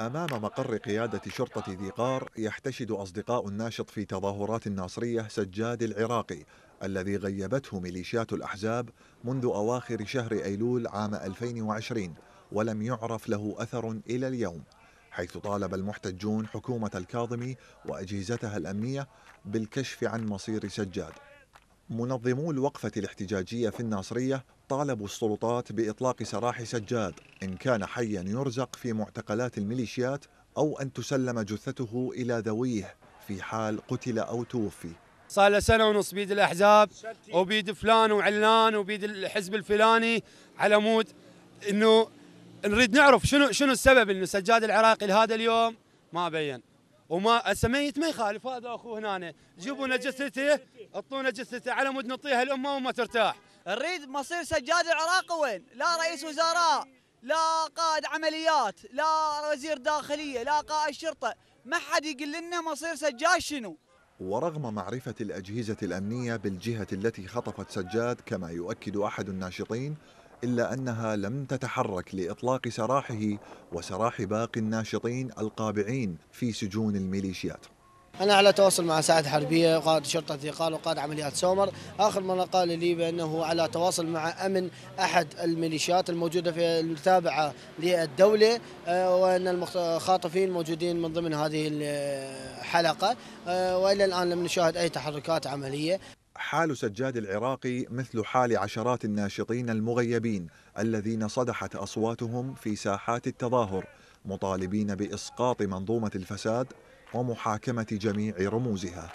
أمام مقر قيادة شرطة ذي قار يحتشد أصدقاء الناشط في تظاهرات الناصرية سجاد العراقي الذي غيبته ميليشيات الأحزاب منذ أواخر شهر أيلول عام 2020 ولم يعرف له أثر إلى اليوم حيث طالب المحتجون حكومة الكاظمي وأجهزتها الأمنية بالكشف عن مصير سجاد منظمو الوقفة الاحتجاجية في الناصرية طالبوا السلطات بإطلاق سراح سجاد إن كان حيا يرزق في معتقلات الميليشيات أو أن تسلم جثته إلى ذويه في حال قتل أو توفي صار له سنه ونص بيد الاحزاب وبيد فلان وعلان وبيد الحزب الفلاني على مود انه نريد نعرف شنو شنو السبب انه سجاد العراقي لهذا اليوم ما بين وما هسه ما يخالف هذا اخوه هنا جيبوا لنا جثته اعطونا جثته على مود نطيها الامه وما ترتاح نريد مصير سجاد العراق وين لا رئيس وزراء لا قائد عمليات لا وزير داخلية لا قائد شرطة ما حد يقول لنا مصير سجاد شنو ورغم معرفة الأجهزة الأمنية بالجهة التي خطفت سجاد كما يؤكد أحد الناشطين إلا أنها لم تتحرك لإطلاق سراحه وسراح باقي الناشطين القابعين في سجون الميليشيات أنا على تواصل مع سعد حربية قائد شرطة ثقال وقائد عمليات سومر آخر مرة قال لي بأنه على تواصل مع أمن أحد الميليشيات الموجودة في المتابعة للدولة آه، وأن المخاطفين موجودين من ضمن هذه الحلقة آه، وإلى الآن لم نشاهد أي تحركات عملية حال سجاد العراقي مثل حال عشرات الناشطين المغيبين الذين صدحت أصواتهم في ساحات التظاهر مطالبين بإسقاط منظومة الفساد ومحاكمة جميع رموزها